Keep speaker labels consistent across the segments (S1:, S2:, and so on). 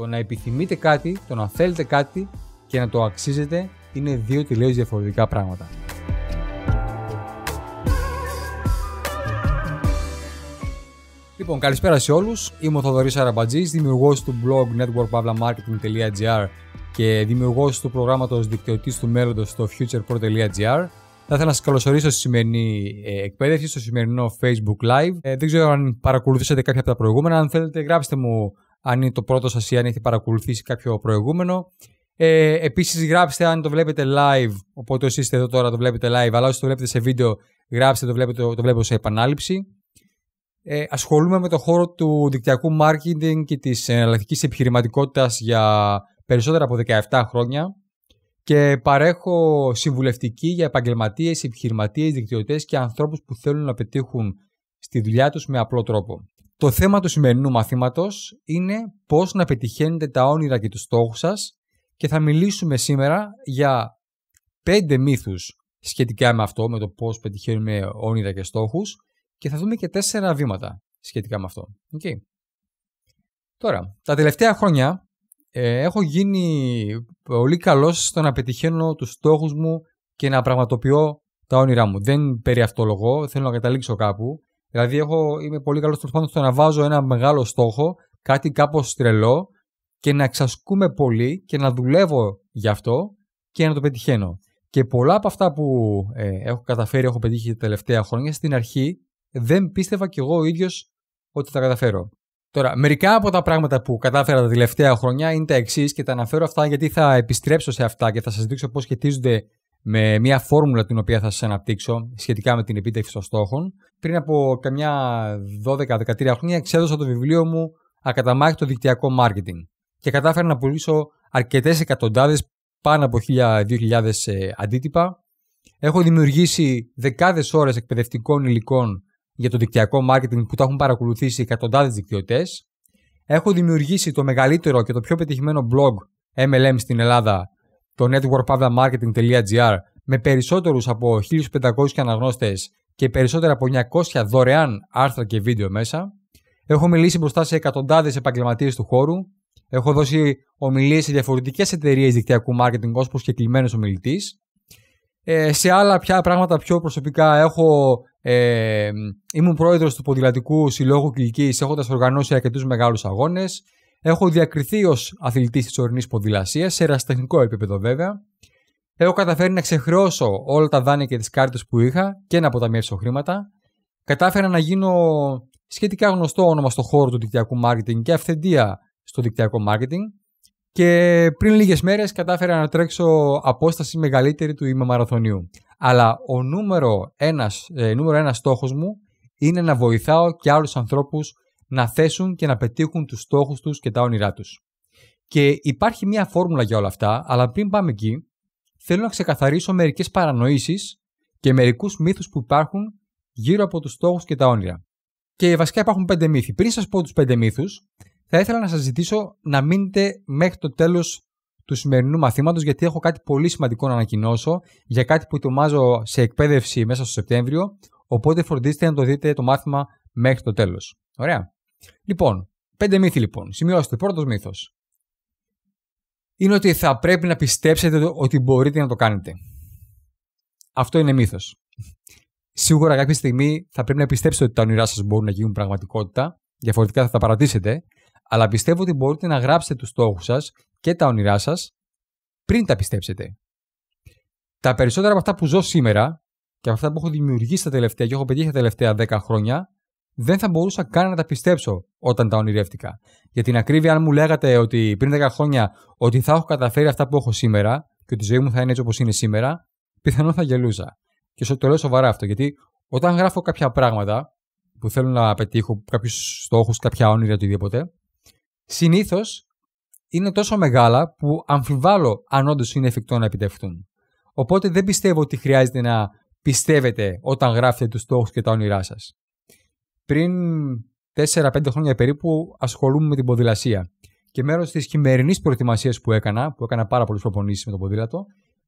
S1: Το να επιθυμείτε κάτι, το να θέλετε κάτι και να το αξίζετε είναι δύο τελείως διαφορετικά πράγματα. Λοιπόν, καλησπέρα σε όλους. Είμαι ο Θοδωρής Αραμπατζής, δημιουργός του blog networkpavlamarketing.gr και δημιουργός του προγράμματος δικτυωτής του μέλλοντος στο futurepro.gr. Θα ήθελα να σας καλωσορίσω στη σημερινή ε, εκπαίδευση, στο σημερινό Facebook Live. Ε, δεν ξέρω αν παρακολουθήσατε κάποια από τα προηγούμενα. Αν θέλετε, γράψτε μου αν είναι το πρώτο σας ή αν έχετε παρακολουθήσει κάποιο προηγούμενο. Ε, επίσης γράψτε αν το βλέπετε live, οπότε όσοι είστε εδώ τώρα το βλέπετε live, αλλά όσοι το βλέπετε σε βίντεο γράψτε το, βλέπετε, το βλέπω σε επανάληψη. Ε, ασχολούμαι με το χώρο του δικτυακού marketing και της εναλλακτικής επιχειρηματικότητας για περισσότερα από 17 χρόνια και παρέχω συμβουλευτική για επαγγελματίες, επιχειρηματίες, δικτυωτές και ανθρώπους που θέλουν να πετύχουν στη δουλειά τους με απλό τρόπο. Το θέμα του σημερινού μαθήματος είναι πώς να πετυχαίνετε τα όνειρα και τους στόχους σας και θα μιλήσουμε σήμερα για πέντε μύθους σχετικά με αυτό, με το πώς πετυχαίνουμε όνειρα και στόχους και θα δούμε και τέσσερα βήματα σχετικά με αυτό. Τώρα, τα τελευταία χρόνια ε, έχω γίνει πολύ καλός στο να πετυχαίνω τους στόχους μου και να πραγματοποιώ τα όνειρά μου. Δεν περί αυτολογώ, θέλω να καταλήξω κάπου Δηλαδή, έχω, είμαι πολύ καλός τέλο στο να βάζω ένα μεγάλο στόχο, κάτι κάπως τρελό και να εξασκούμε πολύ και να δουλεύω γι' αυτό και να το πετυχαίνω. Και πολλά από αυτά που ε, έχω καταφέρει, έχω πετύχει τα τελευταία χρόνια, στην αρχή δεν πίστευα κι εγώ ο ίδιος ότι τα καταφέρω. Τώρα, μερικά από τα πράγματα που κατάφερα τα τελευταία χρόνια είναι τα εξής και τα αναφέρω αυτά γιατί θα επιστρέψω σε αυτά και θα σας δείξω πώς σχετίζονται με μια φόρμουλα την οποία θα σας αναπτύξω σχετικά με την επίτευξη των στόχων πριν από καμιά 12-13 χρόνια εξέδωσα το βιβλίο μου Ακαταμάχητο δικτυακό Μάρκετινγκ και κατάφερα να πουλήσω αρκετές εκατοντάδες πάνω από 1.000-2.000 ε, αντίτυπα. Έχω δημιουργήσει δεκάδες ώρες εκπαιδευτικών υλικών για το δικτυακό μάρκετινγκ που τα έχουν παρακολουθήσει εκατοντάδες δικτυωτές. Έχω δημιουργήσει το μεγαλύτερο και το πιο πετυχημένο blog MLM στην Ελλάδα, το networkpavlamarketing.gr, με περισσότερους από 1.500 αναγνώστες και περισσότερα από 900 δωρεάν άρθρα και βίντεο μέσα. Έχω μιλήσει μπροστά σε εκατοντάδες επαγγελματίες του χώρου. Έχω δώσει ομιλίες σε διαφορετικές εταιρείες δικτυακού marketing ως προσκεκλημένος ομιλητής. Ε, σε άλλα πια πράγματα πιο προσωπικά έχω, ε, ήμουν πρόεδρος του Ποδηλατικού Συλλόγου Κυλικής έχοντας οργανώσει αρκετούς μεγάλους αγώνες. Έχω διακριθεί ως αθλητής της ορεινής ποδηλασίας, σε ερασιτεχνικό επίπεδο βέβαια. Έχω καταφέρει να ξεχρεώσω όλα τα δάνεια και τις κάρτες που είχα και να αποταμιεύσω χρήματα. Κατάφερα να γίνω σχετικά γνωστό όνομα στο χώρο του δικτυακού marketing και αυθεντία στο δικτυακό marketing. Και πριν λίγες μέρες κατάφερα να τρέξω απόσταση μεγαλύτερη του είμαι μαραθωνίου. Αλλά ο νούμερο ένας ε, ένας στόχος μου είναι να βοηθάω και άλλους ανθρώπους να θέσουν και να πετύχουν τους στόχους τους και τα όνειρά τους. Και υπάρχει μια φόρμουλα για όλα αυτά, αλλά πριν πάμε εκεί, θέλω να ξεκαθαρίσω μερικές παρανοήσεις και μερικούς μύθους που υπάρχουν γύρω από τους στόχους και τα όνειρα. Και βασικά υπάρχουν πέντε μύθοι. Πριν σας πω τους πέντε μύθους, θα ήθελα να σας ζητήσω να μείνετε μέχρι το τέλος του σημερινού μαθήματος, γιατί έχω κάτι πολύ σημαντικό να ανακοινώσω για κάτι που ετοιμάζω σε εκπαίδευση μέσα στο Σεπτέμβριο. Οπότε φροντίστε να το δείτε το μάθημα μέχρι το τέλος. Ωραία. Λοιπόν, πέντε μύθοι λοιπόν. Σημειώστε. Πρώτος μύθος είναι ότι θα πρέπει να πιστέψετε ότι μπορείτε να το κάνετε. Αυτό είναι μύθος. Σίγουρα κάποια στιγμή θα πρέπει να πιστέψετε ότι τα όνειρά σας μπορούν να γίνουν πραγματικότητα, διαφορετικά θα τα παρατήσετε, αλλά πιστεύω ότι μπορείτε να γράψετε τους στόχους σας και τα όνειρά σας πριν τα πιστέψετε. Τα περισσότερα από αυτά που ζω σήμερα και από αυτά που έχω δημιουργήσει τα τελευταία και έχω πετύχει τα τελευταία 10 χρόνια δεν θα μπορούσα καν να τα πιστέψω όταν τα ονειρεύτηκα. Για την ακρίβεια, αν μου λέγατε ότι πριν 10 χρόνια ότι θα έχω καταφέρει αυτά που έχω σήμερα και ότι η ζωή μου θα είναι έτσι όπως είναι σήμερα, πιθανόν θα γελούσα. Και το λέω σοβαρά αυτό, γιατί όταν γράφω κάποια πράγματα που θέλω να πετύχω, κάποιους στόχους, κάποια όνειρα, οτιδήποτε, συνήθως είναι τόσο μεγάλα που αμφιβάλλω αν όντως είναι εφικτό να επιτευχθούν. Οπότε δεν πιστεύω ότι χρειάζεται να πιστεύετε όταν γράφετε τους στόχους και τα όνειρά σας πριν 4-5 χρόνια περίπου ασχολούμαι με την ποδηλασία. Και μέρος της χειμερινής προετοιμασίας που έκανα, που έκανα πάρα πολλές προπονήσεις με το ποδήλατο,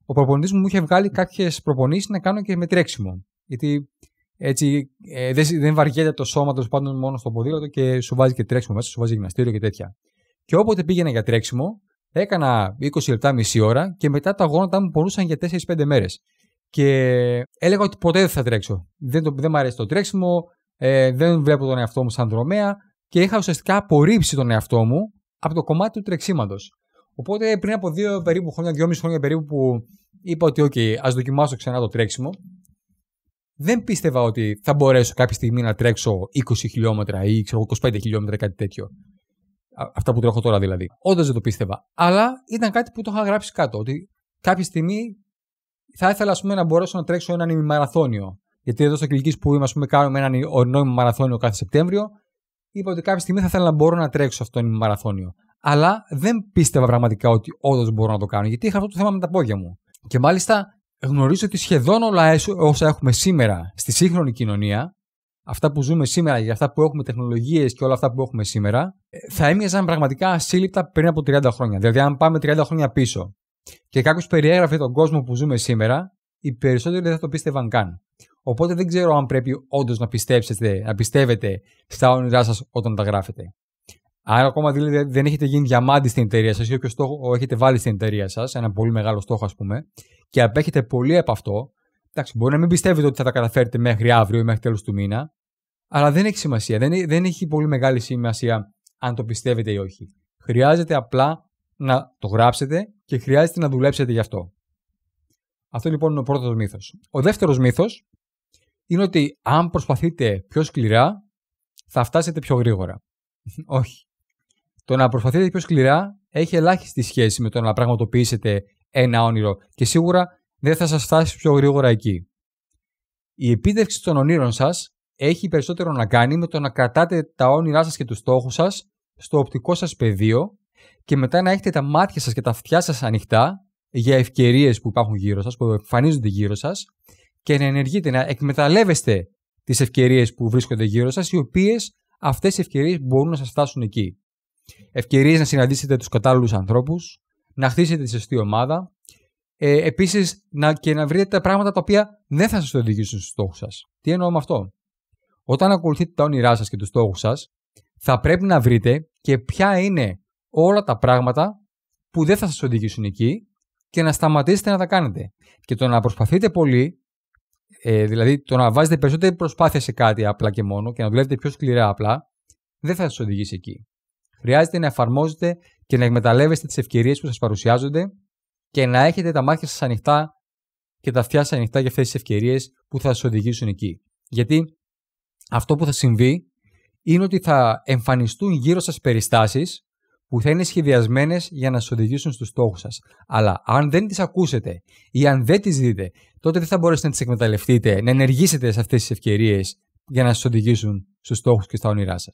S1: ο προπονητής μου είχε βγάλει κάποιες προπονήσεις να κάνω και με τρέξιμο. Γιατί έτσι ε, δεν, βαριέται το σώμα τέλος πάντων μόνο στο ποδήλατο και σου βάζει και τρέξιμο μέσα, σου βάζει γυμναστήριο και τέτοια. Και όποτε πήγαινα για τρέξιμο, έκανα 20 λεπτά, μισή ώρα και μετά τα γόνατα μου πονούσαν για 4-5 μέρες. Και έλεγα ότι ποτέ δεν θα τρέξω. Δεν, δεν μου αρέσει το τρέξιμο, ε, δεν βλέπω τον εαυτό μου σαν δρομέα και είχα ουσιαστικά απορρίψει τον εαυτό μου από το κομμάτι του τρεξίματος. Οπότε πριν από δύο περίπου χρόνια, δυόμιση χρόνια περίπου που είπα ότι, οκ ας δοκιμάσω ξανά το τρέξιμο, δεν πίστευα ότι θα μπορέσω κάποια στιγμή να τρέξω 20 χιλιόμετρα ή ξέρω, 25 χιλιόμετρα ή κάτι τέτοιο. Αυτά που τρέχω τώρα δηλαδή. Όντως δεν το πίστευα. Αλλά ήταν κάτι που το είχα γράψει κάτω. Ότι κάποια στιγμή θα ήθελα ας πούμε, να μπορέσω να τρέξω έναν ημιμαραθώνιο γιατί εδώ στο κλικ που είμαι, ας πούμε, κάνουμε έναν νόμιμο μαραθώνιο κάθε Σεπτέμβριο, είπα ότι κάποια στιγμή θα ήθελα να μπορώ να τρέξω αυτό το μαραθώνιο. Αλλά δεν πίστευα πραγματικά ότι όντως μπορώ να το κάνω, γιατί είχα αυτό το θέμα με τα πόδια μου. Και μάλιστα γνωρίζω ότι σχεδόν όλα όσα έχουμε σήμερα στη σύγχρονη κοινωνία, αυτά που ζούμε σήμερα για αυτά που έχουμε τεχνολογίες και όλα αυτά που έχουμε σήμερα, ε, θα έμοιαζαν πραγματικά ασύλληπτα πριν από 30 χρόνια. Δηλαδή, αν πάμε 30 χρόνια πίσω και κάποιος περιέγραφε τον κόσμο που ζούμε σήμερα, οι περισσότεροι δεν θα το πίστευαν καν. Οπότε δεν ξέρω αν πρέπει όντως να πιστέψετε, να πιστεύετε στα όνειρά σας όταν τα γράφετε. Αν ακόμα δηλαδή δεν έχετε γίνει διαμάντη στην εταιρεία σας ή όποιο στόχο έχετε βάλει στην εταιρεία σας, ένα πολύ μεγάλο στόχο, ας πούμε, και απέχετε πολύ από αυτό. Εντάξει, μπορεί να μην πιστεύετε ότι θα τα καταφέρετε μέχρι αύριο ή μέχρι τέλος του μήνα, αλλά δεν έχει σημασία. Δεν, δεν έχει πολύ μεγάλη σημασία αν το πιστεύετε ή όχι. Χρειάζεται απλά να το γράψετε και χρειάζεται να δουλέψετε γι' αυτό. Αυτό λοιπόν είναι ο πρώτος μύθος. Ο δεύτερος μύθος είναι ότι αν προσπαθείτε πιο σκληρά, θα φτάσετε πιο γρήγορα. Όχι. Το να προσπαθείτε πιο σκληρά έχει ελάχιστη σχέση με το να πραγματοποιήσετε ένα όνειρο και σίγουρα δεν θα σας φτάσει πιο γρήγορα εκεί. Η επίτευξη των ονείρων σας έχει περισσότερο να κάνει με το να κρατάτε τα όνειρά σας και τους στόχους σας στο οπτικό σας πεδίο και μετά να έχετε τα μάτια σας και τα αυτιά σας ανοιχτά για ευκαιρίες που υπάρχουν γύρω σας, που εμφανίζονται γύρω σας και να ενεργείτε, να εκμεταλλεύεστε τις ευκαιρίες που βρίσκονται γύρω σας, οι οποίες αυτές οι ευκαιρίες μπορούν να σας φτάσουν εκεί. Ευκαιρίες να συναντήσετε τους κατάλληλους ανθρώπους, να χτίσετε τη σωστή ομάδα, ε, επίσης να, και να βρείτε τα πράγματα τα οποία δεν θα σας οδηγήσουν στους στόχους σας. Τι εννοώ με αυτό. Όταν ακολουθείτε τα όνειρά σας και τους στόχους σας, θα πρέπει να βρείτε και ποια είναι όλα τα πράγματα που δεν θα σας οδηγήσουν εκεί και να σταματήσετε να τα κάνετε. Και το να προσπαθείτε πολύ ε, δηλαδή, το να βάζετε περισσότερη προσπάθεια σε κάτι απλά και μόνο και να δουλεύετε πιο σκληρά απλά, δεν θα σας οδηγήσει εκεί. Χρειάζεται να εφαρμόζετε και να εκμεταλλεύεστε τις ευκαιρίες που σας παρουσιάζονται και να έχετε τα μάτια σας ανοιχτά και τα αυτιά σας ανοιχτά για αυτές τις ευκαιρίες που θα σας οδηγήσουν εκεί. Γιατί αυτό που θα συμβεί είναι ότι θα εμφανιστούν γύρω σας περιστάσεις που θα είναι σχεδιασμένες για να σας οδηγήσουν στους στόχους σας. Αλλά αν δεν τις ακούσετε ή αν δεν τις δείτε, τότε δεν θα μπορέσετε να τις εκμεταλλευτείτε, να ενεργήσετε σε αυτές τις ευκαιρίες για να σας οδηγήσουν στους στόχους και στα όνειρά σας.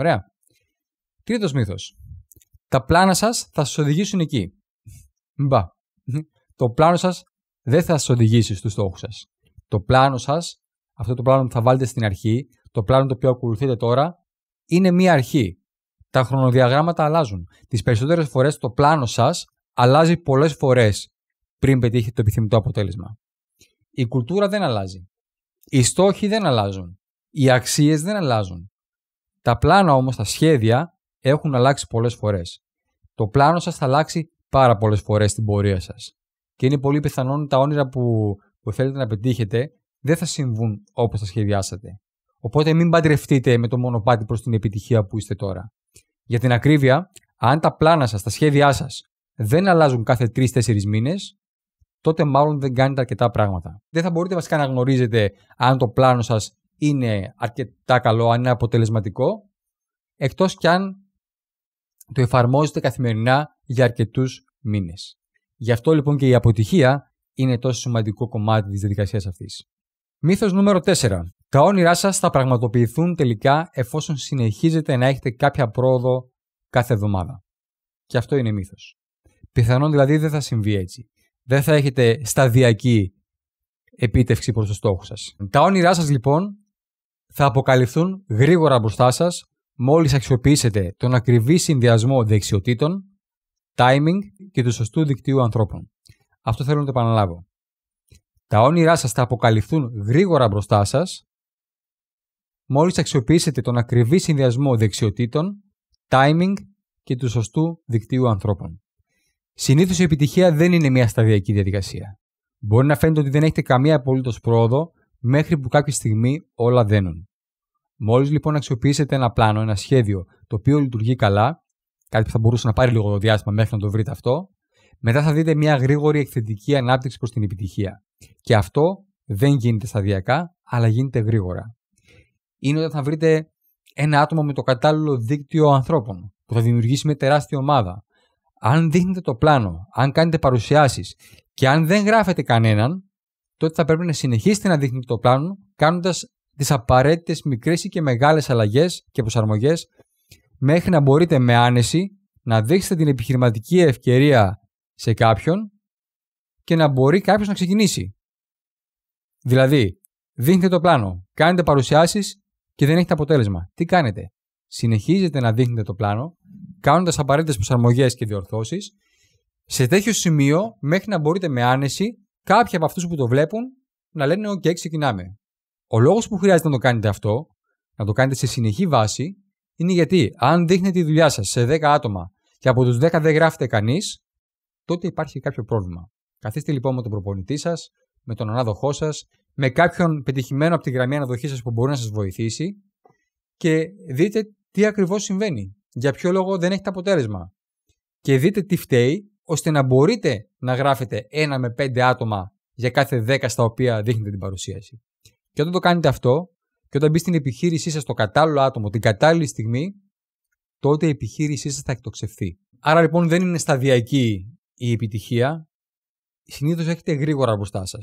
S1: Ωραία. Τρίτος μύθος. Τα πλάνα σας θα σας οδηγήσουν εκεί. Μπα. Το πλάνο σας δεν θα σας οδηγήσει στους στόχους σας. Το πλάνο σας, αυτό το πλάνο που θα βάλετε στην αρχή, το πλάνο το οποίο ακολουθείτε τώρα, είναι μία αρχή τα χρονοδιαγράμματα αλλάζουν. Τις περισσότερες φορές το πλάνο σας αλλάζει πολλές φορές πριν πετύχετε το επιθυμητό αποτέλεσμα. Η κουλτούρα δεν αλλάζει. Οι στόχοι δεν αλλάζουν. Οι αξίες δεν αλλάζουν. Τα πλάνα όμως, τα σχέδια έχουν αλλάξει πολλές φορές. Το πλάνο σας θα αλλάξει πάρα πολλές φορές στην πορεία σας. Και είναι πολύ πιθανόν τα όνειρα που, που θέλετε να πετύχετε δεν θα συμβούν όπως τα σχεδιάσατε. Οπότε μην παντρευτείτε με το μονοπάτι προς την επιτυχία που είστε τώρα. Για την ακρίβεια, αν τα πλάνα σας, τα σχέδιά σας δεν αλλάζουν κάθε 3-4 μήνες, τότε μάλλον δεν κάνετε αρκετά πράγματα. Δεν θα μπορείτε βασικά να γνωρίζετε αν το πλάνο σας είναι αρκετά καλό, αν είναι αποτελεσματικό, εκτός κι αν το εφαρμόζετε καθημερινά για αρκετούς μήνες. Γι' αυτό λοιπόν και η αποτυχία είναι τόσο σημαντικό κομμάτι της διαδικασίας αυτής. Μύθος νούμερο 4. Τα όνειρά σας θα πραγματοποιηθούν τελικά εφόσον συνεχίζετε να έχετε κάποια πρόοδο κάθε εβδομάδα. Και αυτό είναι μύθος. Πιθανόν δηλαδή δεν θα συμβεί έτσι. Δεν θα έχετε σταδιακή επίτευξη προς το στόχο σας. Τα όνειρά σας λοιπόν θα αποκαλυφθούν γρήγορα μπροστά σας μόλις αξιοποιήσετε τον ακριβή συνδυασμό δεξιοτήτων, timing και του σωστού δικτύου ανθρώπων. Αυτό θέλω να το επαναλάβω. Τα όνειρά σας θα αποκαλυφθούν γρήγορα μπροστά σας μόλις αξιοποιήσετε τον ακριβή συνδυασμό δεξιοτήτων, timing και του σωστού δικτύου ανθρώπων. Συνήθως η επιτυχία δεν είναι μια σταδιακή διαδικασία. Μπορεί να φαίνεται ότι δεν έχετε καμία απολύτως πρόοδο μέχρι που κάποια στιγμή όλα δένουν. Μόλις λοιπόν αξιοποιήσετε ένα πλάνο, ένα σχέδιο το οποίο λειτουργεί καλά, κάτι που θα μπορούσε να πάρει λίγο το διάστημα μέχρι να το βρείτε αυτό, μετά θα δείτε μια γρήγορη εκθετική ανάπτυξη προς την επιτυχία. Και αυτό δεν γίνεται σταδιακά, αλλά γίνεται γρήγορα είναι όταν θα βρείτε ένα άτομο με το κατάλληλο δίκτυο ανθρώπων που θα δημιουργήσει μια τεράστια ομάδα. Αν δείχνετε το πλάνο, αν κάνετε παρουσιάσεις και αν δεν γράφετε κανέναν, τότε θα πρέπει να συνεχίσετε να δείχνετε το πλάνο, κάνοντας τις απαραίτητες μικρές ή και μεγάλες αλλαγές και προσαρμογές, μέχρι να μπορείτε με άνεση να δείξετε την επιχειρηματική ευκαιρία σε κάποιον και να μπορεί κάποιος να ξεκινήσει. Δηλαδή, δείχνετε το πλάνο, κάνετε παρουσιάσεις, και δεν έχετε αποτέλεσμα. Τι κάνετε. Συνεχίζετε να δείχνετε το πλάνο, κάνοντας απαραίτητες προσαρμογές και διορθώσεις, σε τέτοιο σημείο μέχρι να μπορείτε με άνεση κάποιοι από αυτούς που το βλέπουν να λένε: OK, ξεκινάμε. Ο λόγος που χρειάζεται να το κάνετε αυτό, να το κάνετε σε συνεχή βάση, είναι γιατί αν δείχνετε τη δουλειά σας σε 10 άτομα και από τους 10 δεν γράφετε κανείς, τότε υπάρχει κάποιο πρόβλημα. Καθίστε λοιπόν με τον προπονητή σας, με τον ανάδοχό σας, με κάποιον πετυχημένο από τη γραμμή αναδοχής σας που μπορεί να σας βοηθήσει και δείτε τι ακριβώς συμβαίνει. Για ποιο λόγο δεν έχετε αποτέλεσμα. Και δείτε τι φταίει, ώστε να μπορείτε να γράφετε ένα με πέντε άτομα για κάθε δέκα στα οποία δείχνετε την παρουσίαση. Και όταν το κάνετε αυτό, και όταν μπει στην επιχείρησή σας το κατάλληλο άτομο την κατάλληλη στιγμή, τότε η επιχείρησή σας θα εκτοξευθεί. Άρα λοιπόν δεν είναι σταδιακή η επιτυχία. Συνήθως έχετε γρήγορα μπροστά σας.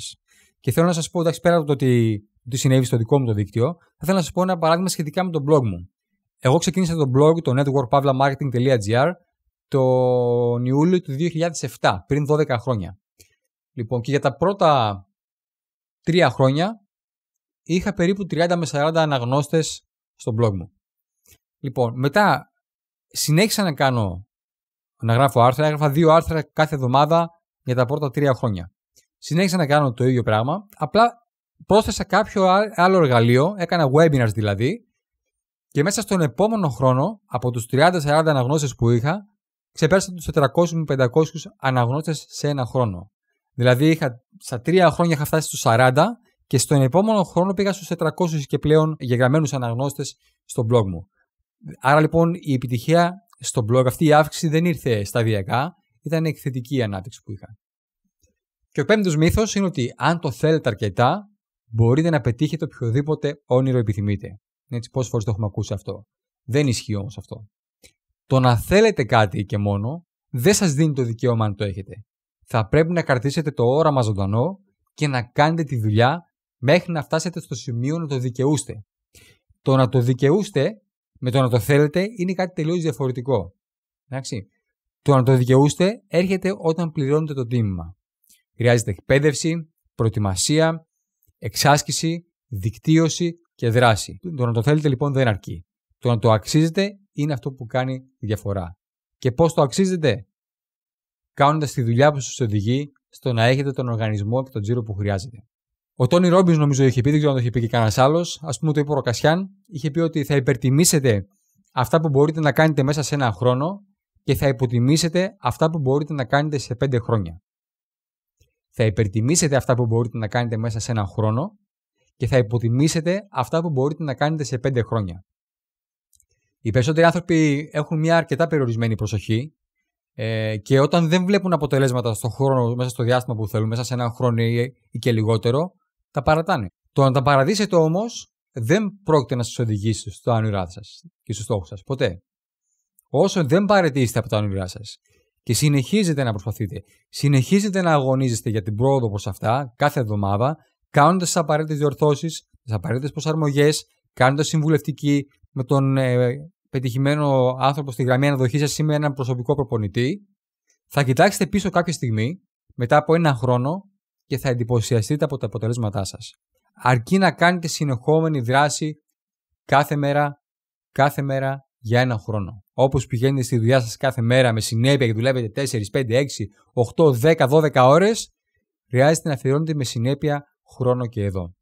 S1: Και θέλω να σας πω, εντάξει, πέρα από το ότι, ότι συνέβη στο δικό μου το δίκτυο, θα ήθελα να σας πω ένα παράδειγμα σχετικά με το blog μου. Εγώ ξεκίνησα το blog, το networkpavlamarketing.gr, τον Ιούλιο του 2007, πριν 12 χρόνια. Λοιπόν, και για τα πρώτα τρία χρόνια είχα περίπου 30 με 40 αναγνώστες στο blog μου. Λοιπόν, μετά συνέχισα να κάνω, να γράφω άρθρα, έγραφα δύο άρθρα κάθε εβδομάδα για τα πρώτα τρία χρόνια. Συνέχισα να κάνω το ίδιο πράγμα, απλά πρόσθεσα κάποιο άλλο εργαλείο, έκανα webinars δηλαδή, και μέσα στον επόμενο χρόνο, από τους 30-40 αναγνώστε που είχα, ξεπέρασα τους 400-500 αναγνώστες σε ένα χρόνο. Δηλαδή, είχα, στα τρία χρόνια είχα φτάσει στους 40 και στον επόμενο χρόνο πήγα στους 400 και πλέον γεγραμμένου αναγνώστες στο blog μου. Άρα λοιπόν η επιτυχία στο blog αυτή η αύξηση δεν ήρθε σταδιακά, ήταν εκθετική η ανάπτυξη που είχα. Και ο πέμπτος μύθος είναι ότι αν το θέλετε αρκετά, μπορείτε να πετύχετε οποιοδήποτε όνειρο επιθυμείτε. Έτσι, πόσες φορές το έχουμε ακούσει αυτό. Δεν ισχύει όμως αυτό. Το να θέλετε κάτι και μόνο δεν σας δίνει το δικαίωμα αν το έχετε. Θα πρέπει να κρατήσετε το όραμα ζωντανό και να κάνετε τη δουλειά μέχρι να φτάσετε στο σημείο να το δικαιούστε. Το να το δικαιούστε με το να το θέλετε είναι κάτι τελείως διαφορετικό. Εντάξει. Το να το δικαιούστε έρχεται όταν πληρώνετε το τίμημα. Χρειάζεται εκπαίδευση, προετοιμασία, εξάσκηση, δικτύωση και δράση. Το να το θέλετε λοιπόν δεν αρκεί. Το να το αξίζετε είναι αυτό που κάνει τη διαφορά. Και πώς το αξίζετε, κάνοντας τη δουλειά που σας οδηγεί στο να έχετε τον οργανισμό και τον τζίρο που χρειάζεται. Ο Τόνι Ρόμπιν, νομίζω, είχε πει, δεν ξέρω αν το είχε πει και κανένας άλλος, ας πούμε το είπε ο Ροκασιάν, είχε πει ότι θα υπερτιμήσετε αυτά που μπορείτε να κάνετε μέσα σε ένα χρόνο και θα υποτιμήσετε αυτά που μπορείτε να κάνετε σε πέντε χρόνια θα υπερτιμήσετε αυτά που μπορείτε να κάνετε μέσα σε έναν χρόνο και θα υποτιμήσετε αυτά που μπορείτε να κάνετε σε πέντε χρόνια. Οι περισσότεροι άνθρωποι έχουν μια αρκετά περιορισμένη προσοχή ε, και όταν δεν βλέπουν αποτελέσματα στον χρόνο, μέσα στο διάστημα που θέλουν, μέσα σε έναν χρόνο ή, και λιγότερο, τα παρατάνε. Το να τα παραδείσετε όμως δεν πρόκειται να σας οδηγήσει στο όνειρά σας και στους στόχους σας. Ποτέ. Όσο δεν παρετήσετε από τα όνειρά σας και συνεχίζετε να προσπαθείτε. Συνεχίζετε να αγωνίζεστε για την πρόοδο προς αυτά κάθε εβδομάδα, κάνοντας τις απαραίτητες διορθώσεις, τις απαραίτητες προσαρμογές, κάνοντας συμβουλευτική με τον ε, πετυχημένο άνθρωπο στη γραμμή αναδοχής σας ή με έναν προσωπικό προπονητή. Θα κοιτάξετε πίσω κάποια στιγμή, μετά από ένα χρόνο, και θα εντυπωσιαστείτε από τα αποτελέσματά σας. Αρκεί να κάνετε συνεχόμενη δράση κάθε μέρα, κάθε μέρα για ένα χρόνο όπως πηγαίνετε στη δουλειά σας κάθε μέρα με συνέπεια και δουλεύετε 4, 5, 6, 8, 10, 12 ώρες, χρειάζεται να αφιερώνετε με συνέπεια χρόνο και εδώ.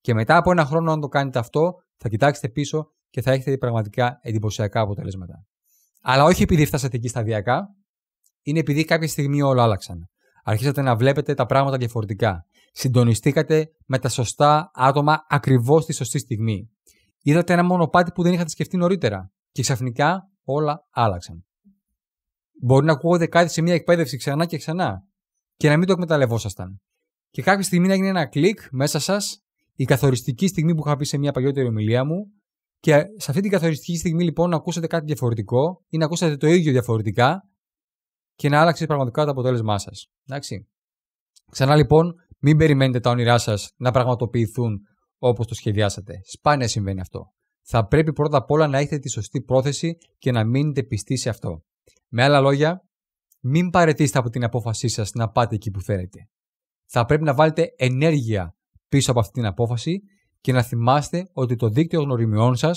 S1: Και μετά από ένα χρόνο, αν το κάνετε αυτό, θα κοιτάξετε πίσω και θα έχετε πραγματικά εντυπωσιακά αποτελέσματα. Αλλά όχι επειδή φτάσατε εκεί σταδιακά, είναι επειδή κάποια στιγμή όλα άλλαξαν. Αρχίσατε να βλέπετε τα πράγματα διαφορετικά. Συντονιστήκατε με τα σωστά άτομα ακριβώς τη σωστή στιγμή. Είδατε ένα μονοπάτι που δεν είχατε σκεφτεί νωρίτερα. Και ξαφνικά όλα άλλαξαν. Μπορεί να ακούγονται κάτι σε μια εκπαίδευση ξανά και ξανά και να μην το εκμεταλλευόσασταν. Και κάποια στιγμή να γίνει ένα κλικ μέσα σας, η καθοριστική στιγμή που είχα πει σε μια παλιότερη ομιλία μου, και σε αυτή την καθοριστική στιγμή λοιπόν να ακούσατε κάτι διαφορετικό ή να ακούσατε το ίδιο διαφορετικά και να άλλαξε πραγματικά το αποτέλεσμά σας. Εντάξει. Ξανά λοιπόν, μην περιμένετε τα όνειρά σας να πραγματοποιηθούν όπως το σχεδιάσατε. Σπάνια συμβαίνει αυτό θα πρέπει πρώτα απ' όλα να έχετε τη σωστή πρόθεση και να μείνετε πιστοί σε αυτό. Με άλλα λόγια, μην παρετήσετε από την απόφασή σας να πάτε εκεί που θέλετε. Θα πρέπει να βάλετε ενέργεια πίσω από αυτή την απόφαση και να θυμάστε ότι το δίκτυο γνωριμιών σα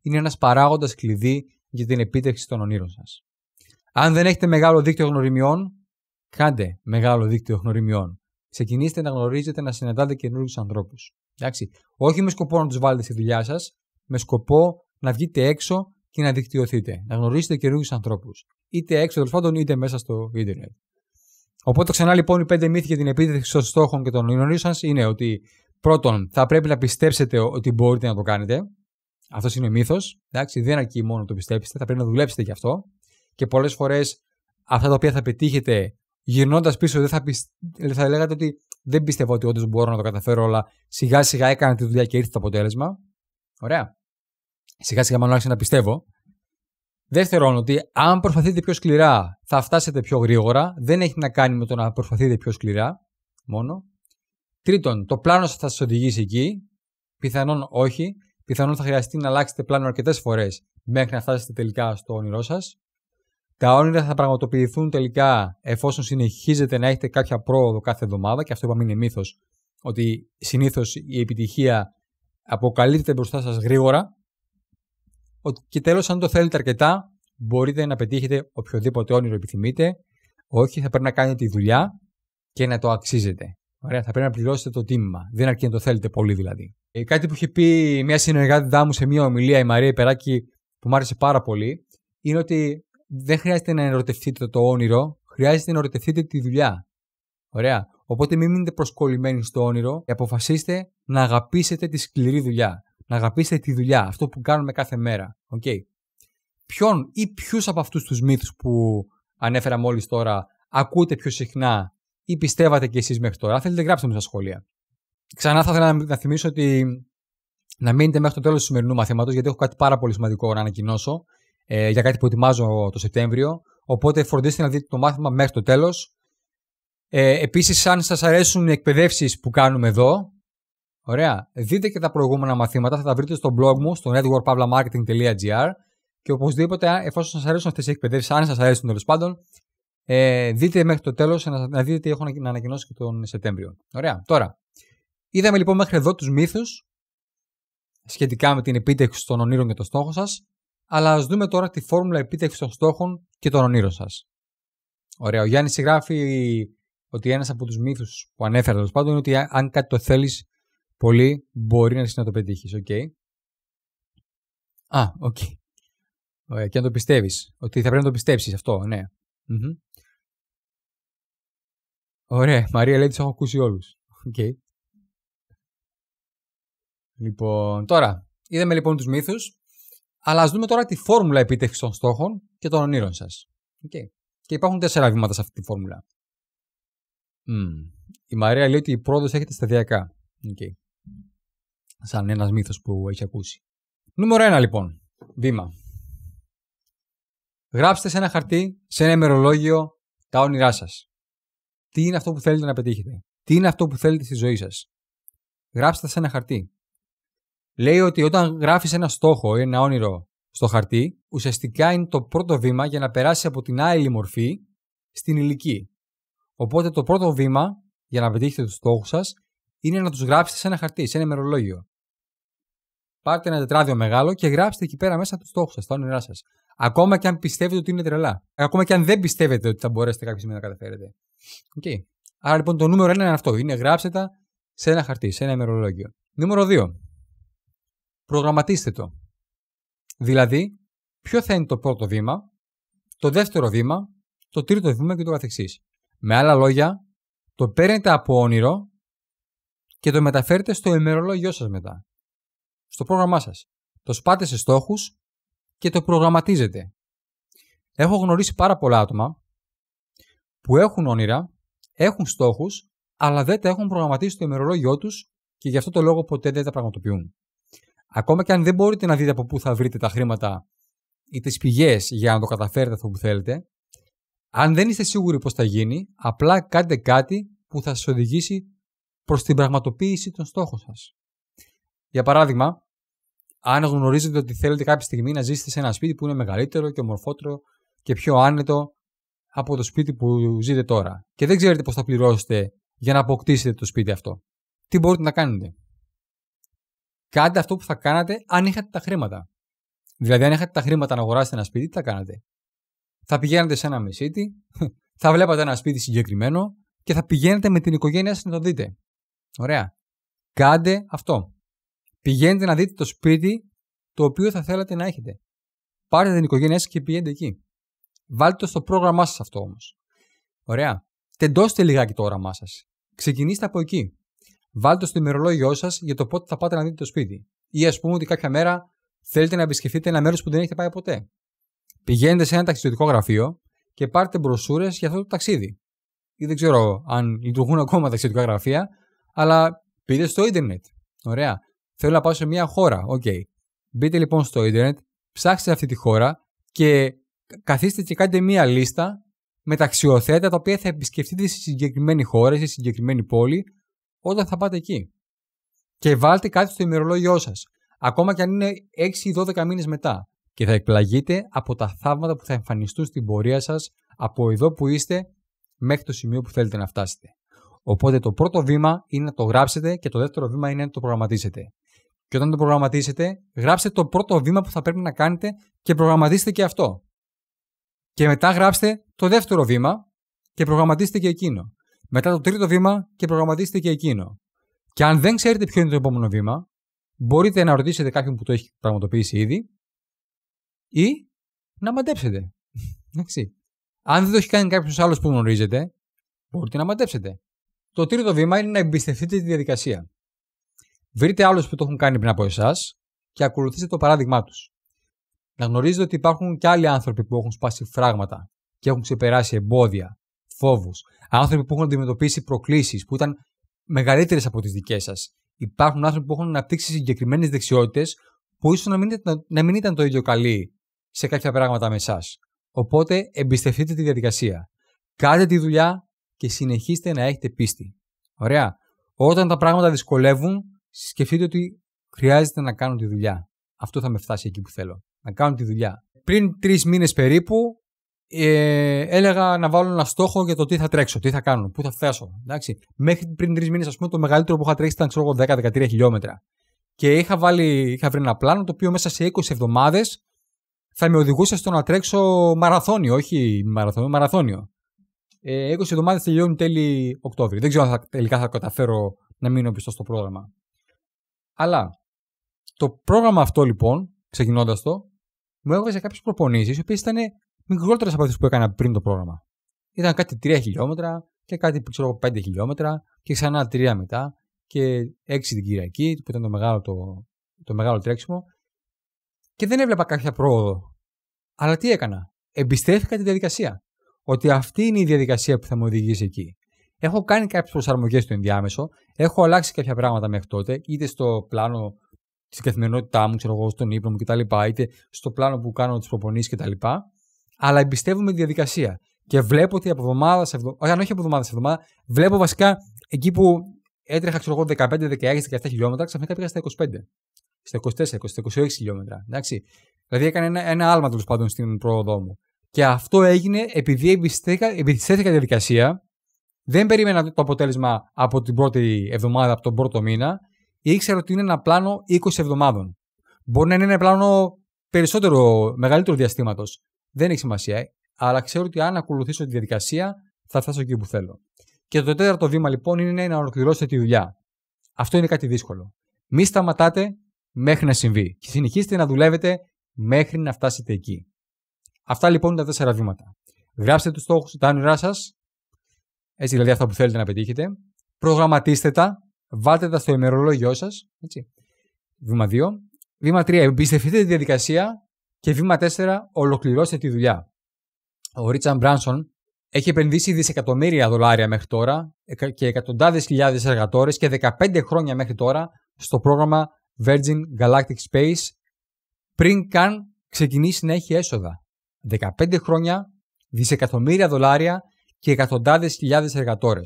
S1: είναι ένας παράγοντας κλειδί για την επίτευξη των ονείρων σας. Αν δεν έχετε μεγάλο δίκτυο γνωριμιών, κάντε μεγάλο δίκτυο γνωριμιών. Ξεκινήστε να γνωρίζετε, να συναντάτε καινούριους ανθρώπους. Όχι με σκοπό να τους βάλετε στη δουλειά σας, με σκοπό να βγείτε έξω και να δικτυωθείτε, να γνωρίσετε καινούργιους ανθρώπους. Είτε έξω τέλος πάντων, είτε μέσα στο Ιντερνετ. Οπότε ξανά λοιπόν οι πέντε μύθοι για την επίτευξη των στόχων και των σας είναι ότι πρώτον θα πρέπει να πιστέψετε ότι μπορείτε να το κάνετε. Αυτός είναι ο μύθος. Δεν αρκεί μόνο να το πιστέψετε, θα πρέπει να δουλέψετε γι' αυτό. Και πολλές φορές αυτά τα οποία θα πετύχετε γυρνώντας πίσω, δεν θα, θα λέγατε ότι δεν πιστεύω ότι όντως μπορώ να το καταφέρω, αλλά σιγά σιγά έκανα τη δουλειά και ήρθε το αποτέλεσμα. Ωραία. Σιγά σιγά μάλλον άρχισε να πιστεύω. Δεύτερον, ότι αν προσπαθείτε πιο σκληρά θα φτάσετε πιο γρήγορα. Δεν έχει να κάνει με το να προσπαθείτε πιο σκληρά μόνο. Τρίτον, το πλάνο σας θα σας οδηγήσει εκεί. Πιθανόν όχι. Πιθανόν θα χρειαστεί να αλλάξετε πλάνο αρκετές φορές μέχρι να φτάσετε τελικά στο όνειρό σας. Τα όνειρα θα πραγματοποιηθούν τελικά εφόσον συνεχίζετε να έχετε κάποια πρόοδο κάθε εβδομάδα, και αυτό είπαμε είναι μύθος, ότι συνήθως η επιτυχία αποκαλύπτεται μπροστά σας γρήγορα και τέλος αν το θέλετε αρκετά μπορείτε να πετύχετε οποιοδήποτε όνειρο επιθυμείτε όχι θα πρέπει να κάνετε τη δουλειά και να το αξίζετε. Ωραία, θα πρέπει να πληρώσετε το τίμημα. Δεν αρκεί να το θέλετε πολύ δηλαδή. Ε, κάτι που είχε πει μια συνεργάτη μου σε μια ομιλία, η Μαρία Περάκη, που μου άρεσε πάρα πολύ, είναι ότι δεν χρειάζεται να ερωτευτείτε το όνειρο, χρειάζεται να ερωτευτείτε τη δουλειά. Ωραία. Οπότε μην μείνετε προσκολλημένοι στο όνειρο και αποφασίστε να αγαπήσετε τη σκληρή δουλειά. Να αγαπήσετε τη δουλειά, αυτό που κάνουμε κάθε μέρα. Okay. Ποιον ή ποιους από αυτούς τους μύθους που ανέφερα μόλις τώρα ακούτε πιο συχνά ή πιστεύατε κι εσείς μέχρι τώρα. Θέλετε, γράψτε μου στα σχόλια. Ξανά θα ήθελα να θυμίσω ότι να μείνετε μέχρι το τέλος του σημερινού μαθήματος, γιατί έχω κάτι πάρα πολύ σημαντικό να ανακοινώσω ε, για κάτι που ετοιμάζω το Σεπτέμβριο. Οπότε φροντίστε να δείτε το μάθημα μέχρι το τέλος. Ε, Επίσης, αν σας αρέσουν οι εκπαιδεύσεις που κάνουμε εδώ, ωραία, δείτε και τα προηγούμενα μαθήματα, θα τα βρείτε στο blog μου, στο networkpavlamarketing.gr και οπωσδήποτε, εφόσον σας αρέσουν αυτές οι εκπαιδεύσεις, αν σας αρέσουν τέλος πάντων, ε, δείτε μέχρι το τέλος να, να δείτε τι έχω να ανακοινώσω και τον Σεπτέμβριο. Ωραία, τώρα. Είδαμε λοιπόν μέχρι εδώ τους μύθους σχετικά με την επίτευξη των ονείρων και των στόχων σας, αλλά ας δούμε τώρα τη φόρμουλα επίτευξης των στόχων και των ονείρων σας. Ωραία, ο Γιάννης συγγράφει ότι ένας από τους μύθους που ανέφερα τέλος πάντων είναι ότι αν κάτι το θέλεις πολύ, μπορεί να, να το πετύχεις. Οκ. Α, οκ. Okay. Ε, Ωραία, και να το πιστεύεις. Ότι θα πρέπει να το πιστέψεις αυτό, ναι. Ωραία. Μαρία λέει: έχω ακούσει όλους. Λοιπόν, τώρα είδαμε λοιπόν τους μύθους, αλλά ας δούμε τώρα τη φόρμουλα επίτευξης των στόχων και των ονείρων σας. Okay. Και υπάρχουν τέσσερα βήματα σε αυτή τη φόρμουλα. Mm. Η Μαρία λέει ότι η πρόοδος έρχεται σταδιακά. Okay. Σαν ένας μύθος που έχει ακούσει. Νούμερο 1 λοιπόν. Βήμα. Γράψτε σε ένα χαρτί, σε ένα ημερολόγιο τα όνειρά σας. Τι είναι αυτό που θέλετε να πετύχετε. Τι είναι αυτό που θέλετε στη ζωή σας. Γράψτε σε ένα χαρτί. Λέει ότι όταν γράφεις ένα στόχο ή ένα όνειρο στο χαρτί, ουσιαστικά είναι το πρώτο βήμα για να περάσει από την άλλη μορφή στην ηλική. Οπότε το πρώτο βήμα για να πετύχετε τους στόχους σας είναι να τους γράψετε σε ένα χαρτί, σε ένα ημερολόγιο. Πάρτε ένα τετράδιο μεγάλο και γράψτε εκεί πέρα μέσα τους στόχους σας, τα όνειρά σας. Ακόμα και αν πιστεύετε ότι είναι τρελά. Ακόμα και αν δεν πιστεύετε ότι θα μπορέσετε κάποια στιγμή να καταφέρετε. Okay. Άρα λοιπόν το νούμερο ένα είναι αυτό. Είναι γράψτε τα σε ένα χαρτί, σε ένα ημερολόγιο. Νούμερο 2. Προγραμματίστε το. Δηλαδή, ποιο θα είναι το πρώτο βήμα, το δεύτερο βήμα, το τρίτο βήμα και το καθεξής. Με άλλα λόγια, το παίρνετε από όνειρο και το μεταφέρετε στο ημερολόγιο σας μετά. Στο πρόγραμμά σας. Το σπάτε σε στόχους και το προγραμματίζετε. Έχω γνωρίσει πάρα πολλά άτομα που έχουν όνειρα, έχουν στόχους, αλλά δεν τα έχουν προγραμματίσει στο ημερολόγιο τους και γι' αυτό το λόγο ποτέ δεν τα πραγματοποιούν. Ακόμα και αν δεν μπορείτε να δείτε από πού θα βρείτε τα χρήματα ή τις πηγές για να το καταφέρετε αυτό που θέλετε, αν δεν είστε σίγουροι πώς θα γίνει, απλά κάντε κάτι που θα σα οδηγήσει προς την πραγματοποίηση των στόχων σας. Για παράδειγμα, αν γνωρίζετε ότι θέλετε κάποια στιγμή να ζήσετε σε ένα σπίτι που είναι μεγαλύτερο και ομορφότερο και πιο άνετο από το σπίτι που ζείτε τώρα και δεν ξέρετε πώς θα πληρώσετε για να αποκτήσετε το σπίτι αυτό, τι μπορείτε να κάνετε. Κάντε αυτό που θα κάνατε αν είχατε τα χρήματα. Δηλαδή, αν είχατε τα χρήματα να αγοράσετε ένα σπίτι, τι θα κάνατε θα πηγαίνετε σε ένα μεσίτη, θα βλέπατε ένα σπίτι συγκεκριμένο και θα πηγαίνετε με την οικογένειά σας να το δείτε. Ωραία. Κάντε αυτό. Πηγαίνετε να δείτε το σπίτι το οποίο θα θέλατε να έχετε. Πάρετε την οικογένειά σας και πηγαίνετε εκεί. Βάλτε το στο πρόγραμμά σας αυτό όμως. Ωραία. Τεντώστε λιγάκι το όραμά σας. Ξεκινήστε από εκεί. Βάλτε το στο ημερολόγιο σας για το πότε θα πάτε να δείτε το σπίτι. Ή ας πούμε ότι κάποια μέρα θέλετε να επισκεφτείτε ένα μέρος που δεν έχετε πάει ποτέ. Πηγαίνετε σε ένα ταξιδιωτικό γραφείο και πάρτε μπροσούρες για αυτό το ταξίδι. Ή δεν ξέρω αν λειτουργούν ακόμα ταξιδιωτικά γραφεία, αλλά πείτε στο ίντερνετ. Ωραία. Θέλω να πάω σε μια χώρα. Οκ. Okay. Μπείτε λοιπόν στο ίντερνετ, ψάξτε αυτή τη χώρα και καθίστε και κάντε μια λίστα με ταξιοθέατα τα οποία θα επισκεφτείτε στη συγκεκριμένη χώρα, στη συγκεκριμένη πόλη, όταν θα πάτε εκεί. Και βάλτε κάτι στο ημερολόγιο σας. Ακόμα και αν είναι 6 ή 12 μήνες μετά και θα εκπλαγείτε από τα θαύματα που θα εμφανιστούν στην πορεία σας από εδώ που είστε μέχρι το σημείο που θέλετε να φτάσετε. Οπότε το πρώτο βήμα είναι να το γράψετε και το δεύτερο βήμα είναι να το προγραμματίσετε. Και όταν το προγραμματίσετε, γράψτε το πρώτο βήμα που θα πρέπει να κάνετε και προγραμματίστε και αυτό. Και μετά γράψτε το δεύτερο βήμα και προγραμματίστε και εκείνο. Μετά το τρίτο βήμα και προγραμματίστε και εκείνο. Και αν δεν ξέρετε ποιο είναι το επόμενο βήμα, μπορείτε να ρωτήσετε κάποιον που το έχει πραγματοποιήσει ήδη ή να μαντέψετε. Αν δεν το έχει κάνει κάποιος άλλος που γνωρίζετε, μπορείτε να μαντέψετε. Το τρίτο βήμα είναι να εμπιστευτείτε τη διαδικασία. Βρείτε άλλους που το έχουν κάνει πριν από εσάς και ακολουθήστε το παράδειγμά τους. Να γνωρίζετε ότι υπάρχουν και άλλοι άνθρωποι που έχουν σπάσει φράγματα και έχουν ξεπεράσει εμπόδια, φόβους, άνθρωποι που έχουν αντιμετωπίσει προκλήσεις που ήταν μεγαλύτερες από τις δικές σας. Υπάρχουν άνθρωποι που έχουν αναπτύξει συγκεκριμένες δεξιότητες που ίσως να, να μην ήταν το ίδιο καλοί σε κάποια πράγματα με εσάς. Οπότε εμπιστευτείτε τη διαδικασία. Κάντε τη δουλειά και συνεχίστε να έχετε πίστη. Ωραία. Όταν τα πράγματα δυσκολεύουν, σκεφτείτε ότι χρειάζεται να κάνω τη δουλειά. Αυτό θα με φτάσει εκεί που θέλω. Να κάνω τη δουλειά. Πριν τρεις μήνες περίπου, ε, έλεγα να βάλω ένα στόχο για το τι θα τρέξω, τι θα κάνω, πού θα φτάσω. Εντάξει. Μέχρι πριν τρεις μήνες, ας πούμε, το μεγαλύτερο που είχα τρέξει ήταν ξέρω 10-13 χιλιόμετρα. Και είχα, βάλει, είχα βρει ένα πλάνο το οποίο μέσα σε 20 εβδομάδες θα με οδηγούσε στο να τρέξω μαραθώνιο, όχι μαραθώνιο, μαραθώνιο. Ε, 20 εβδομάδες τελειώνει τέλη Οκτώβρη. Δεν ξέρω αν θα, τελικά θα καταφέρω να μείνω πιστό στο πρόγραμμα. Αλλά το πρόγραμμα αυτό λοιπόν, ξεκινώντας το, μου έβγαζε κάποιες προπονήσεις, οι οποίες ήταν μικρότερες από αυτές που έκανα πριν το πρόγραμμα. Ήταν κάτι 3 χιλιόμετρα και κάτι ξέρω, 5 χιλιόμετρα και ξανά 3 μετά και 6 την Κυριακή, που ήταν το μεγάλο, το, το μεγάλο τρέξιμο και δεν έβλεπα κάποια πρόοδο. Αλλά τι έκανα. Εμπιστεύτηκα τη διαδικασία. Ότι αυτή είναι η διαδικασία που θα μου οδηγήσει εκεί. Έχω κάνει κάποιες προσαρμογές στο ενδιάμεσο, έχω αλλάξει κάποια πράγματα μέχρι τότε, είτε στο πλάνο της καθημερινότητά μου, ξέρω εγώ, στον ύπνο μου κτλ., είτε στο πλάνο που κάνω τις προπονήσεις κτλ. Αλλά εμπιστεύομαι τη διαδικασία. Και βλέπω ότι από εβδομάδα σε εβδομάδα, αν όχι από εβδομάδα σε εβδομάδα, βλέπω βασικά εκεί που έτρεχα, ξέρω εγώ, 15, 16, 17 χιλιόμετρα, ξαφνικά πήγα στα 25 στα 24, στα 26 χιλιόμετρα. Εντάξει. Δηλαδή έκανε ένα, ένα άλμα τέλος πάντων στην πρόοδό μου. Και αυτό έγινε επειδή εμπιστεύτηκα τη διαδικασία. Δεν περίμενα το αποτέλεσμα από την πρώτη εβδομάδα, από τον πρώτο μήνα. Ήξερα ότι είναι ένα πλάνο 20 εβδομάδων. Μπορεί να είναι ένα πλάνο περισσότερο, μεγαλύτερο διαστήματος. Δεν έχει σημασία. Αλλά ξέρω ότι αν ακολουθήσω τη διαδικασία, θα φτάσω εκεί που θέλω. Και το τέταρτο βήμα λοιπόν είναι να ολοκληρώσετε τη δουλειά. Αυτό είναι κάτι δύσκολο. Μη σταματάτε μέχρι να συμβεί. Και συνεχίστε να δουλεύετε μέχρι να φτάσετε εκεί. Αυτά λοιπόν είναι τα τέσσερα βήματα. Γράψτε τους στόχους, τα όνειρά σας, έτσι δηλαδή αυτά που θέλετε να πετύχετε. Προγραμματίστε τα, βάλτε τα στο ημερολόγιο σας. Βήμα 2. Βήμα 3. Εμπιστευτείτε τη διαδικασία. Και βήμα 4. Ολοκληρώστε τη δουλειά. Ο Ρίτσαν Μπράνσον έχει επενδύσει δισεκατομμύρια δολάρια μέχρι τώρα και εκατοντάδες χιλιάδες εργατόρες και 15 χρόνια μέχρι τώρα στο πρόγραμμα Virgin Galactic Space πριν καν ξεκινήσει να έχει έσοδα. 15 χρόνια, δισεκατομμύρια δολάρια και εκατοντάδες χιλιάδες εργατόρες.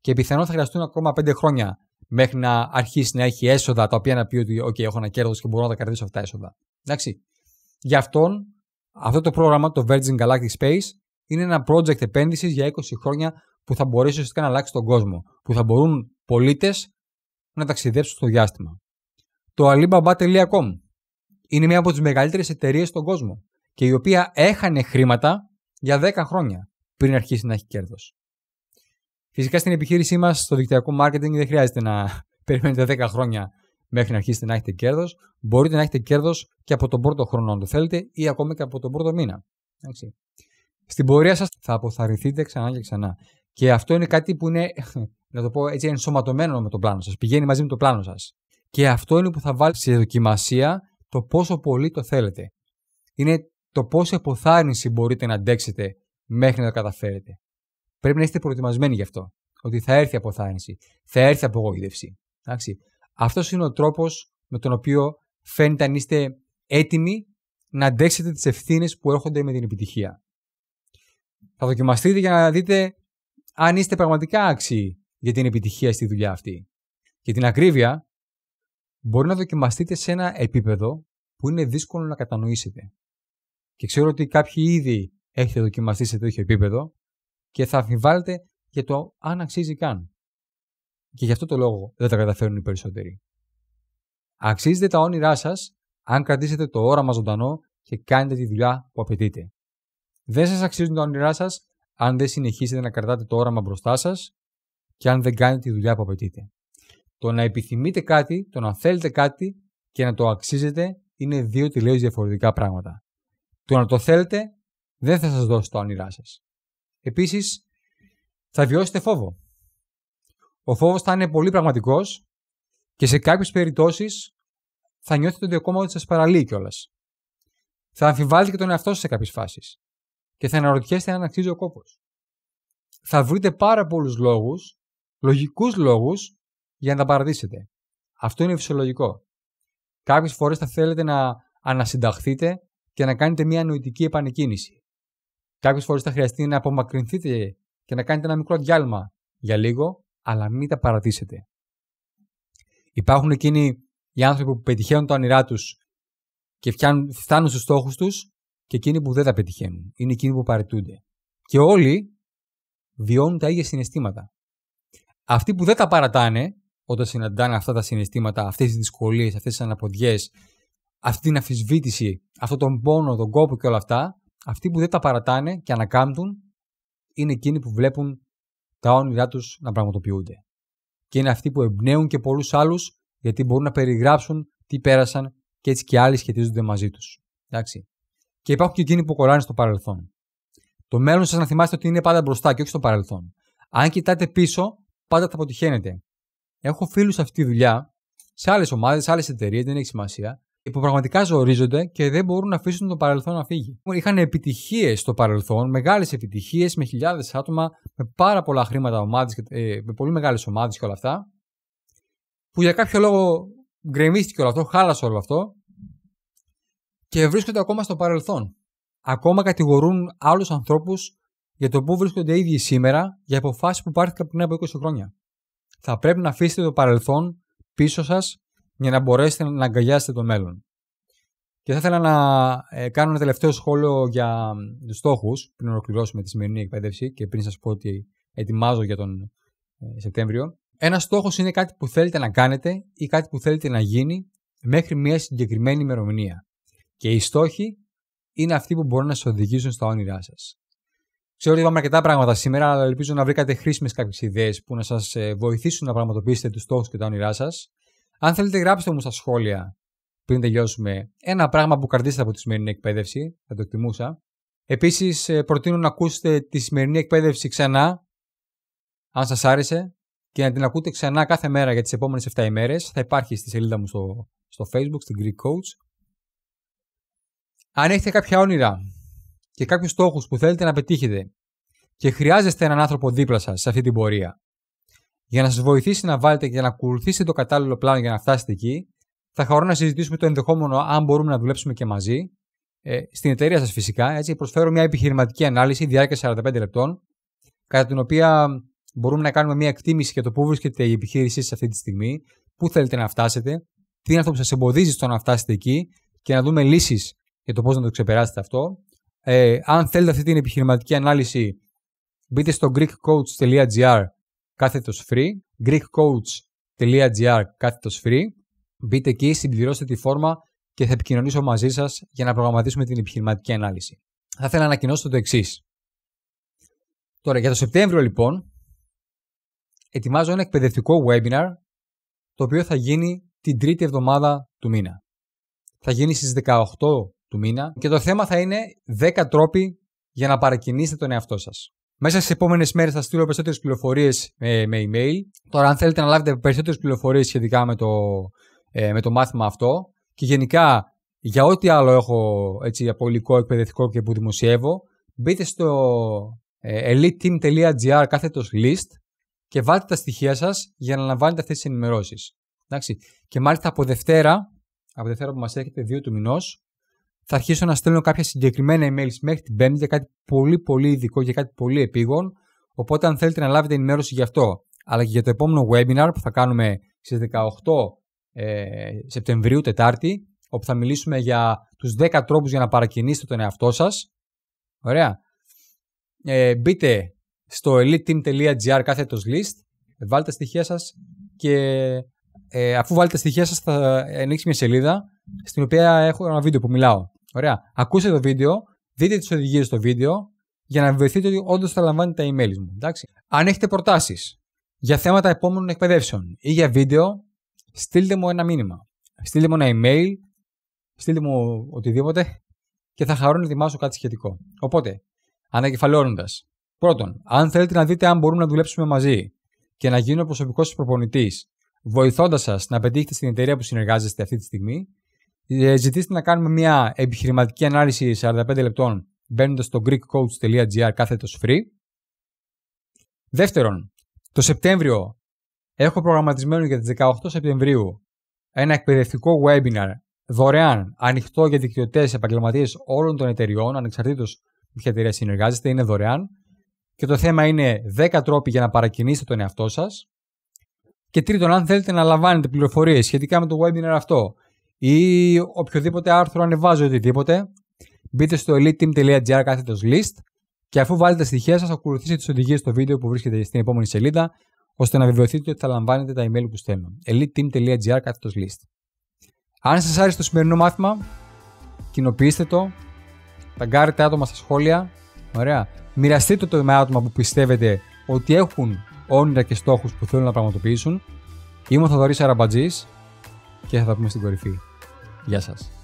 S1: Και πιθανόν θα χρειαστούν ακόμα 5 χρόνια μέχρι να αρχίσει να έχει έσοδα τα οποία να πει ότι έχω ένα κέρδος και μπορώ να τα κρατήσω αυτά τα έσοδα. Εντάξει. Γι' αυτόν αυτό το πρόγραμμα, το Virgin Galactic Space, είναι ένα project επένδυσης για 20 χρόνια που θα μπορέσει ουσιαστικά να αλλάξει τον κόσμο. Που θα μπορούν πολίτες να ταξιδέψουν στο διάστημα το alibaba.com. Είναι μία από τις μεγαλύτερες εταιρείες στον κόσμο και η οποία έχανε χρήματα για 10 χρόνια πριν αρχίσει να έχει κέρδος. Φυσικά στην επιχείρησή μας στο δικτυακό marketing δεν χρειάζεται να περιμένετε 10 χρόνια μέχρι να αρχίσετε να έχετε κέρδος. Μπορείτε να έχετε κέρδος και από τον πρώτο χρόνο αν το θέλετε ή ακόμα και από τον πρώτο μήνα. Έτσι. Στην πορεία σας θα αποθαρρυνθείτε ξανά και ξανά. Και αυτό είναι κάτι που είναι, να το πω έτσι, ενσωματωμένο με το πλάνο σας. Πηγαίνει μαζί με το πλάνο σας. Και αυτό είναι που θα βάλει σε δοκιμασία το πόσο πολύ το θέλετε. Είναι το πόσο αποθάρρυνση μπορείτε να αντέξετε μέχρι να το καταφέρετε. Πρέπει να είστε προετοιμασμένοι γι' αυτό. Ότι θα έρθει αποθάρρυνση, θα έρθει απογοήτευση. Αυτός είναι ο τρόπος με τον οποίο φαίνεται αν είστε έτοιμοι να αντέξετε τις ευθύνες που έρχονται με την επιτυχία. Θα δοκιμαστείτε για να δείτε αν είστε πραγματικά άξιοι για την επιτυχία στη δουλειά αυτή. Και την ακρίβεια, μπορεί να δοκιμαστείτε σε ένα επίπεδο που είναι δύσκολο να κατανοήσετε. Και ξέρω ότι κάποιοι ήδη έχετε δοκιμαστεί σε τέτοιο επίπεδο και θα αμφιβάλλετε για το αν αξίζει καν. Και γι' αυτό το λόγο δεν τα καταφέρουν οι περισσότεροι. Αξίζετε τα όνειρά σας αν κρατήσετε το όραμα ζωντανό και κάνετε τη δουλειά που απαιτείτε. Δεν σας αξίζουν τα όνειρά σας αν δεν συνεχίσετε να κρατάτε το όραμα μπροστά σας και αν δεν κάνετε τη δουλειά που απαιτείτε. Το να επιθυμείτε κάτι, το να θέλετε κάτι και να το αξίζετε είναι δύο τελείως διαφορετικά πράγματα. Το να το θέλετε δεν θα σας δώσει το όνειρά σας. Επίσης, θα βιώσετε φόβο. Ο φόβος θα είναι πολύ πραγματικός και σε κάποιες περιπτώσεις θα νιώθετε ότι ακόμα ότι σας παραλύει κιόλας. Θα αμφιβάλλετε και τον εαυτό σας σε κάποιες φάσεις και θα αναρωτιέστε αν αξίζει ο κόπος. Θα βρείτε πάρα πολλούς λόγους, λογικούς λόγους, για να τα παρατήσετε. Αυτό είναι φυσιολογικό. Κάποιες φορές θα θέλετε να ανασυνταχθείτε και να κάνετε μια νοητική επανεκκίνηση. Κάποιες φορές θα χρειαστεί να απομακρυνθείτε και να κάνετε ένα μικρό διάλειμμα για λίγο, αλλά μην τα παρατήσετε. Υπάρχουν εκείνοι οι άνθρωποι που πετυχαίνουν τα όνειρά τους και φτάνουν στους στόχους τους και εκείνοι που δεν τα πετυχαίνουν. Είναι εκείνοι που παρετούνται. Και όλοι βιώνουν τα ίδια συναισθήματα. Αυτοί που δεν τα παρατάνε όταν συναντάνε αυτά τα συναισθήματα, αυτές τις δυσκολίες, αυτές τις αναποδιές, αυτή την αφισβήτηση, αυτόν τον πόνο, τον κόπο και όλα αυτά, αυτοί που δεν τα παρατάνε και ανακάμπτουν είναι εκείνοι που βλέπουν τα όνειρά τους να πραγματοποιούνται. Και είναι αυτοί που εμπνέουν και πολλούς άλλους γιατί μπορούν να περιγράψουν τι πέρασαν και έτσι και άλλοι σχετίζονται μαζί τους. Εντάξει. Και υπάρχουν και εκείνοι που κολλάνε στο παρελθόν. Το μέλλον σας να θυμάστε ότι είναι πάντα μπροστά και όχι στο παρελθόν. Αν κοιτάτε πίσω, πάντα θα αποτυχαίνετε έχω φίλους σε αυτή τη δουλειά, σε άλλες ομάδες, σε άλλες εταιρείες, δεν έχει σημασία, που πραγματικά ζορίζονται και δεν μπορούν να αφήσουν το παρελθόν να φύγει. Είχαν επιτυχίες στο παρελθόν, μεγάλες επιτυχίες με χιλιάδες άτομα, με πάρα πολλά χρήματα ομάδες, ε, με πολύ μεγάλες ομάδες και όλα αυτά, που για κάποιο λόγο γκρεμίστηκε όλο αυτό, χάλασε όλο αυτό και βρίσκονται ακόμα στο παρελθόν. Ακόμα κατηγορούν άλλους ανθρώπους για το πού βρίσκονται οι ίδιοι σήμερα για αποφάσεις που πάρθηκαν πριν από 20 χρόνια θα πρέπει να αφήσετε το παρελθόν πίσω σας για να μπορέσετε να αγκαλιάσετε το μέλλον. Και θα ήθελα να ε, κάνω ένα τελευταίο σχόλιο για τους στόχους πριν ολοκληρώσουμε τη σημερινή εκπαίδευση και πριν σας πω ότι ετοιμάζω για τον ε, Σεπτέμβριο. Ένας στόχος είναι κάτι που θέλετε να κάνετε ή κάτι που θέλετε να γίνει μέχρι μια συγκεκριμένη ημερομηνία. Και οι στόχοι είναι αυτοί που μπορούν να σας οδηγήσουν στα όνειρά σας. Ξέρω ότι είπαμε αρκετά πράγματα σήμερα, αλλά ελπίζω να βρήκατε χρήσιμες κάποιες ιδέες που να σας ε, βοηθήσουν να πραγματοποιήσετε τους στόχους και τα όνειρά σας. Αν θέλετε, γράψτε μου στα σχόλια πριν τελειώσουμε ένα πράγμα που καρδίσατε από τη σημερινή εκπαίδευση. Θα το εκτιμούσα. Επίσης, ε, προτείνω να ακούσετε τη σημερινή εκπαίδευση ξανά, αν σας άρεσε, και να την ακούτε ξανά κάθε μέρα για τις επόμενες 7 ημέρες. Θα υπάρχει στη σελίδα μου στο, στο Facebook, στην Greek Coach. Αν έχετε κάποια όνειρα και κάποιους στόχους που θέλετε να πετύχετε και χρειάζεστε έναν άνθρωπο δίπλα σας σε αυτή την πορεία. Για να σας βοηθήσει να βάλετε και να ακολουθήσετε το κατάλληλο πλάνο για να φτάσετε εκεί, θα χαρώ να συζητήσουμε το ενδεχόμενο αν μπορούμε να δουλέψουμε και μαζί. Ε, στην εταιρεία σας φυσικά. Έτσι, προσφέρω μια επιχειρηματική ανάλυση διάρκεια 45 λεπτών, κατά την οποία μπορούμε να κάνουμε μια εκτίμηση για το πού βρίσκεται η επιχείρησή σας αυτή τη στιγμή, πού θέλετε να φτάσετε, τι είναι αυτό που σας εμποδίζει στο να φτάσετε εκεί και να δούμε λύσεις για το πώς να το ξεπεράσετε αυτό. Ε, αν θέλετε αυτή την επιχειρηματική ανάλυση, μπείτε στο greekcoach.gr κάθετος free, greekcoach.gr κάθετος free, μπείτε εκεί, συμπληρώστε τη φόρμα και θα επικοινωνήσω μαζί σας για να προγραμματίσουμε την επιχειρηματική ανάλυση. Θα ήθελα να ανακοινώσω το εξής. Τώρα, για το Σεπτέμβριο λοιπόν, ετοιμάζω ένα εκπαιδευτικό webinar, το οποίο θα γίνει την τρίτη εβδομάδα του μήνα. Θα γίνει στις 18 του μήνα. Και το θέμα θα είναι 10 τρόποι για να παρακινήσετε τον εαυτό σας. Μέσα στις επόμενες μέρες θα στείλω περισσότερες πληροφορίες ε, με email. Τώρα, αν θέλετε να λάβετε περισσότερες πληροφορίες σχετικά με το, ε, με το μάθημα αυτό και γενικά για ό,τι άλλο έχω έτσι, από εκπαιδευτικό και που δημοσιεύω, μπείτε στο ε, eliteteam.gr κάθετος list και βάλτε τα στοιχεία σας για να λαμβάνετε αυτές τις ενημερώσεις. Και μάλιστα από Δευτέρα, από Δευτέρα που μας έρχεται 2 του μηνός, θα αρχίσω να στέλνω κάποια συγκεκριμένα email μέχρι την Πέμπτη για κάτι πολύ πολύ ειδικό και κάτι πολύ επίγον. Οπότε, αν θέλετε να λάβετε ενημέρωση γι' αυτό, αλλά και για το επόμενο webinar που θα κάνουμε στις 18 ε, Σεπτεμβρίου, Τετάρτη, όπου θα μιλήσουμε για τους 10 τρόπους για να παρακινήσετε τον εαυτό σας. Ωραία. Ε, μπείτε στο eliteteam.gr κάθετος list, βάλτε τα στοιχεία σας και ε, αφού βάλετε τα στοιχεία σας θα ανοίξει μια σελίδα στην οποία έχω ένα βίντεο που μιλάω. Ωραία. Ακούστε το βίντεο, δείτε τις οδηγίες στο βίντεο για να βεβαιωθείτε ότι όντως θα λαμβάνετε τα email μου. Εντάξει. Αν έχετε προτάσεις για θέματα επόμενων εκπαιδεύσεων ή για βίντεο, στείλτε μου ένα μήνυμα. Στείλτε μου ένα email, στείλτε μου οτιδήποτε και θα χαρώ να ετοιμάσω κάτι σχετικό. Οπότε, ανακεφαλαιώνοντας. Πρώτον, αν θέλετε να δείτε αν μπορούμε να δουλέψουμε μαζί και να γίνω προσωπικός προπονητής, βοηθώντας σας να πετύχετε στην εταιρεία που συνεργάζεστε αυτή τη στιγμή, ε, ζητήστε να κάνουμε μια επιχειρηματική ανάλυση 45 λεπτών μπαίνοντας στο greekcoach.gr κάθετος free. Δεύτερον, το Σεπτέμβριο έχω προγραμματισμένο για τις 18 Σεπτεμβρίου ένα εκπαιδευτικό webinar δωρεάν, ανοιχτό για δικτυωτές επαγγελματίες όλων των εταιριών, ανεξαρτήτως με ποια εταιρεία συνεργάζεστε, είναι δωρεάν. Και το θέμα είναι 10 τρόποι για να παρακινήσετε τον εαυτό σας. Και τρίτον, αν θέλετε να λαμβάνετε πληροφορίες σχετικά με το webinar αυτό, ή οποιοδήποτε άρθρο ανεβάζω οτιδήποτε, μπείτε στο eliteteam.gr κάθετος list και αφού βάλετε τα στοιχεία σας ακολουθήστε τις οδηγίες στο βίντεο που βρίσκεται στην επόμενη σελίδα ώστε να βεβαιωθείτε ότι θα λαμβάνετε τα email που στέλνω. eliteteam.gr κάθετος list Αν σας άρεσε το σημερινό μάθημα, κοινοποιήστε το, ταγκάρετε άτομα στα σχόλια, ωραία. Μοιραστείτε το με άτομα που πιστεύετε ότι έχουν όνειρα και στόχους που θέλουν να πραγματοποιήσουν. Είμαι ο Θοδωρής Αραμπατζής και θα τα πούμε στην κορυφή. Gracias.